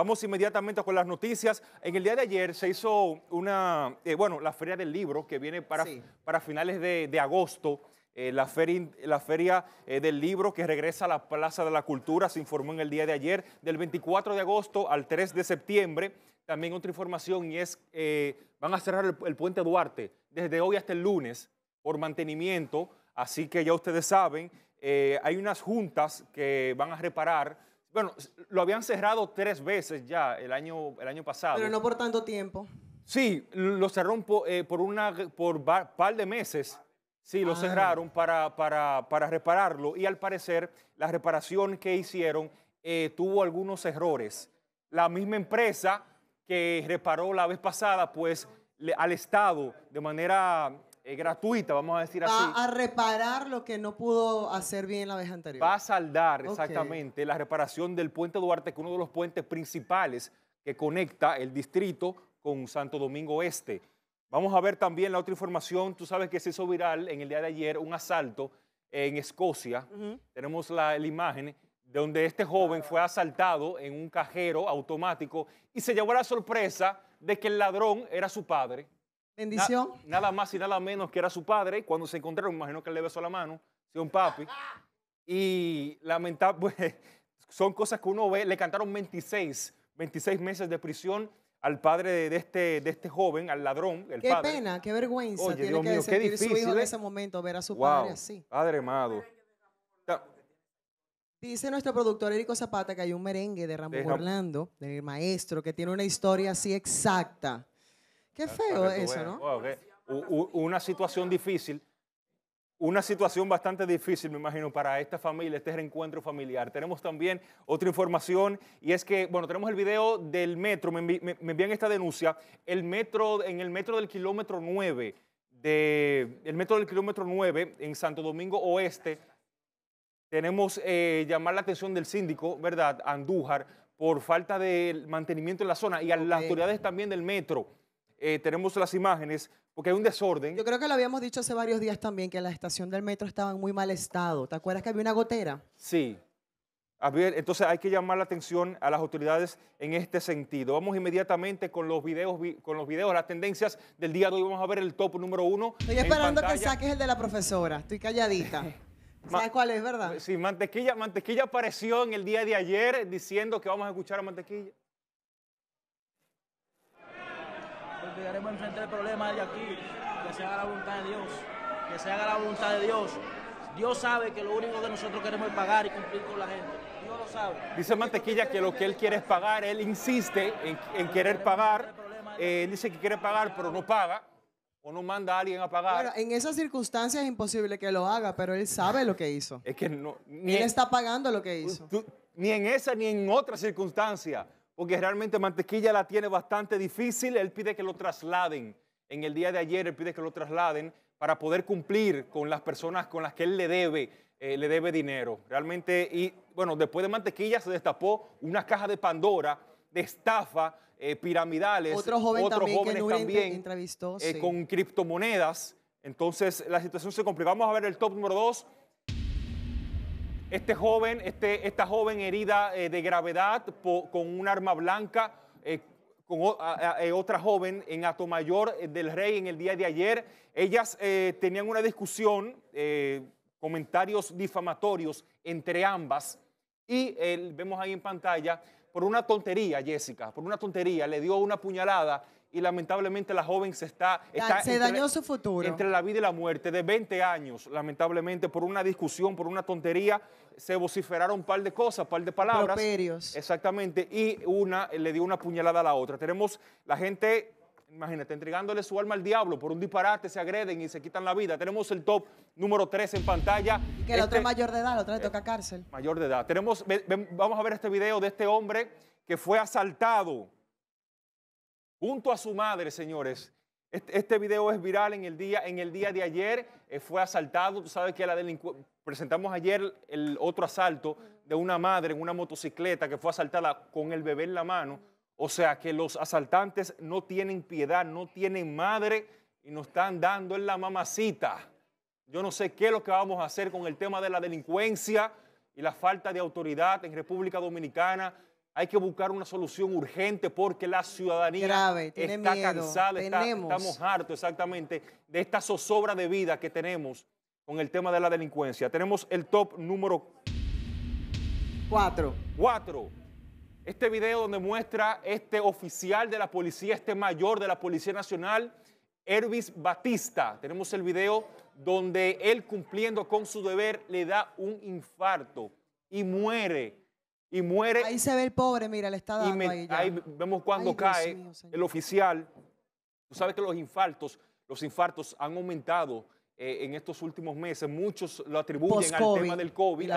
Vamos inmediatamente con las noticias. En el día de ayer se hizo una, eh, bueno, la Feria del Libro, que viene para, para finales de, agosto. Eh, la Feria, la feria eh, del Libro que regresa a la Plaza de la Cultura se informó en el día de ayer, del 24 de agosto al 3 de septiembre. También otra información y es, van a cerrar el, puente Duarte desde hoy hasta el lunes por mantenimiento. Así que ya ustedes saben, hay unas juntas que van a reparar bueno, lo habían cerrado tres veces ya el año, el año pasado. Pero no por tanto tiempo. Sí, lo cerraron eh, por, una, por par de meses. Sí, lo ah. cerraron para, para, repararlo y al parecer la reparación que hicieron eh, tuvo algunos errores. La misma empresa que reparó la vez pasada, pues al Estado de manera es gratuita, vamos a decir así. Va a reparar lo que no pudo hacer bien la vez anterior. Va a saldar exactamente la reparación del puente Duarte, que es uno de los puentes principales que conecta el distrito con Santo Domingo Este. Vamos a ver también la otra información. Tú sabes que se hizo viral en el día de ayer un asalto en Escocia. Tenemos la, imagen de donde este joven fue asaltado en un cajero automático y se llevó la sorpresa de que el ladrón era su padre. Bendición. nada más y nada menos que era su padre. Cuando se encontraron, imagino que él le besó la mano, un papi. Y lamentablemente, pues, son cosas que uno ve. Le cantaron 26, 26 meses de prisión al padre de este, de este joven, al ladrón. qué pena, qué vergüenza tiene que qué difícil, su hijo en ¿eh? ese momento, ver a su padre así. Padre amado. Dice nuestro productor Erico Zapata que hay un merengue de Ramón Orlando, del maestro, que tiene una historia así exacta. Qué feo eso, ¿no? Una situación difícil, una situación bastante difícil, me imagino, para esta familia, este reencuentro familiar. Tenemos también otra información y es que, bueno, tenemos el video del metro, me, envían esta denuncia, el metro, en el metro del kilómetro 9, de, el metro del kilómetro 9 en Santo Domingo Oeste, tenemos eh, llamar la atención del síndico, ¿verdad?, Andújar, por falta de mantenimiento en la zona y a las autoridades también del metro eh, tenemos las imágenes, porque hay un desorden. Yo creo que lo habíamos dicho hace varios días también, que la estación del metro estaba en muy mal estado. ¿Te acuerdas que había una gotera? Sí. Entonces hay que llamar la atención a las autoridades en este sentido. Vamos inmediatamente con los videos, con los videos, las tendencias del día de hoy. Vamos a ver el top número uno. Estoy esperando que saques el de la profesora. Estoy calladita. ¿Sabes cuál es, verdad? Sí, Mantequilla, Mantequilla apareció en el día de ayer diciendo que vamos a escuchar a Mantequilla. Queremos enfrentar el problema de aquí, que se haga la voluntad de Dios, que se haga la voluntad de Dios. Dios sabe que lo único que nosotros queremos es pagar y cumplir con la gente. Dios lo sabe. Dice Mantequilla que lo que él quiere es pagar, él insiste en, querer pagar, eh, él dice que quiere pagar pero no paga o no manda a alguien a pagar. Bueno, en esas circunstancias es imposible que lo haga, pero él sabe lo que hizo. Es que no. Ni él está pagando lo que hizo. ni en esa ni en otra circunstancia porque realmente Mantequilla la tiene bastante difícil. Él pide que lo trasladen. En el día de ayer él pide que lo trasladen para poder cumplir con las personas con las que él le debe, eh, le debe dinero. Realmente, y bueno, después de Mantequilla se destapó una caja de Pandora de estafa eh, piramidales. otros jóvenes también eh, con criptomonedas. Entonces la situación se complica. Vamos a ver el top número dos este joven, este, esta joven herida eh, de gravedad con un arma blanca, eh, con eh, otra joven en ato mayor del Rey en el día de ayer. Ellas tenían una discusión, comentarios difamatorios entre ambas y vemos ahí en pantalla, por una tontería, Jessica, por una tontería, le dio una puñalada y lamentablemente la joven se está... está se dañó su futuro. Entre la vida y la muerte, de 20 años, lamentablemente, por una discusión, por una tontería, se vociferaron un par de cosas, un par de palabras. Properios. Exactamente, y una le dio una puñalada a la otra. Tenemos la gente imagínate, entregándole su alma al diablo por un disparate, se agreden y se quitan la vida. Tenemos el top número 3 en pantalla. que el otro es este- mayor de edad, el otro le eh, toca cárcel. Mayor de edad. Tenemos, vamos a ver este video de este hombre que fue asaltado junto a su madre, señores. Este, este, video es viral en el día, en el día de ayer. Eh, fue asaltado. Tú sabes que la presentamos ayer el otro asalto de una madre en una motocicleta que fue asaltada con el bebé en la mano. O sea que los asaltantes no tienen piedad, no tienen madre y nos están dando en la mamacita. Yo no sé qué es lo que vamos a hacer con el tema de la delincuencia y la falta de autoridad en República Dominicana hay que buscar una solución urgente porque la ciudadanía está cansada, estamos hartos exactamente de esta zozobra de vida que tenemos con el tema de la delincuencia. Tenemos el top número 4. Este video donde muestra este oficial de la policía, este mayor de la Policía Nacional, Hervis Batista. Tenemos el video donde él cumpliendo con su deber le da un infarto y muere y muere. Ahí se ve el pobre, mira, le está dando. ahí, vemos cuando cae el oficial. Tú sabes que los infartos, los infartos han aumentado eh, en estos últimos meses. Muchos lo atribuyen al tema del COVID, la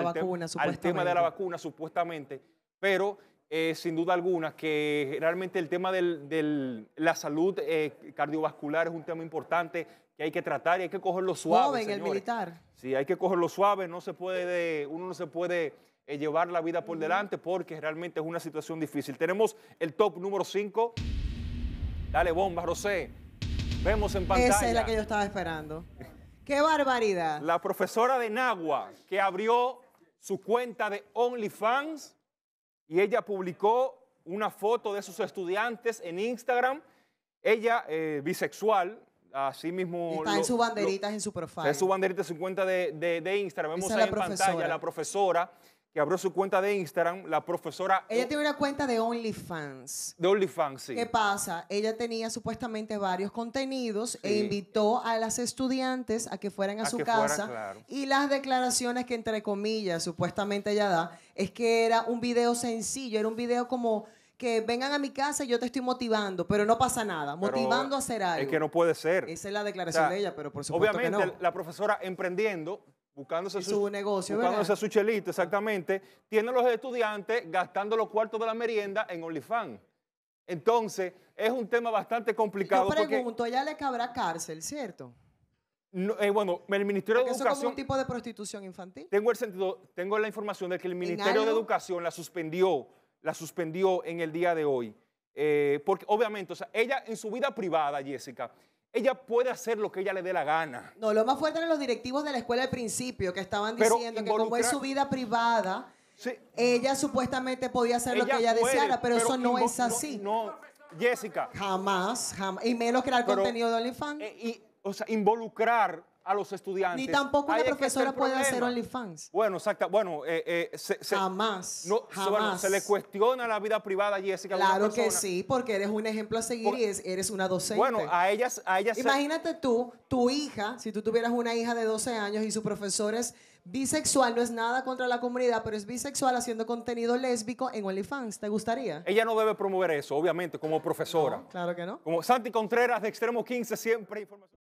al, tema de la vacuna, supuestamente. Pero eh, sin duda alguna que realmente el tema de la salud eh, cardiovascular es un tema importante que hay que tratar y hay que cogerlo suave. Joven, el militar. Sí, hay que cogerlo suave, no se puede, uno no se puede llevar la vida por delante porque realmente es una situación difícil. Tenemos el top número 5. Dale bomba, Rosé. Vemos en pantalla. Esa es la que yo estaba esperando. ¡Qué barbaridad! La profesora de Nagua que abrió su cuenta de OnlyFans y ella publicó una foto de sus estudiantes en Instagram. Ella, eh, bisexual, así mismo. Está en sus banderitas en su profile. En su banderita, en su cuenta de, de, Instagram. Vemos ahí en pantalla la profesora que abrió su cuenta de Instagram, la profesora... Ella tiene una cuenta de OnlyFans. De OnlyFans, sí. ¿Qué pasa? Ella tenía supuestamente varios contenidos e invitó a las estudiantes a que fueran a, su casa. Y las declaraciones que, entre comillas, supuestamente ella da, es que era un video sencillo, era un video como que vengan a mi casa y yo te estoy motivando, pero no pasa nada, motivando a hacer algo. Es que no puede ser. Esa es la declaración de ella, pero por supuesto Obviamente, la profesora emprendiendo, buscándose su, negocio, buscándose su chelito, exactamente, tiene los estudiantes gastando los cuartos de la merienda en OnlyFans. Entonces, es un tema bastante complicado. Yo pregunto, ¿ya le cabrá cárcel, ¿cierto? Eh, bueno, el Ministerio de Educación. ¿Eso como un tipo de prostitución infantil? Tengo el sentido, tengo la información de que el Ministerio de Educación la suspendió, la suspendió en el día de hoy. Eh, porque obviamente, o sea, ella en su vida privada, Jessica, ella puede hacer lo que ella le dé la gana. No, lo más fuerte eran los directivos de la escuela al principio que estaban diciendo que como es su vida privada, ella supuestamente podía hacer lo que ella deseara, pero, eso no es así. No, Jessica. Jamás, jamás. Y menos crear el contenido de OnlyFans. Eh, y, o sea, involucrar a los estudiantes. Ni tampoco una profesora puede hacer OnlyFans. Bueno, exacto. Eh, eh, bueno, jamás. No, se le cuestiona la vida privada a Jessica. Claro que sí, porque eres un ejemplo a seguir y eres una docente. Bueno, a ellas. A ellas Imagínate tú, tu hija, si tú tuvieras una hija de 12 años y su profesor es bisexual, no es nada contra la comunidad, pero es bisexual haciendo contenido lésbico en OnlyFans. ¿Te gustaría? Ella no debe promover eso, obviamente, como profesora. claro que no. Como Santi Contreras de Extremo 15, siempre información.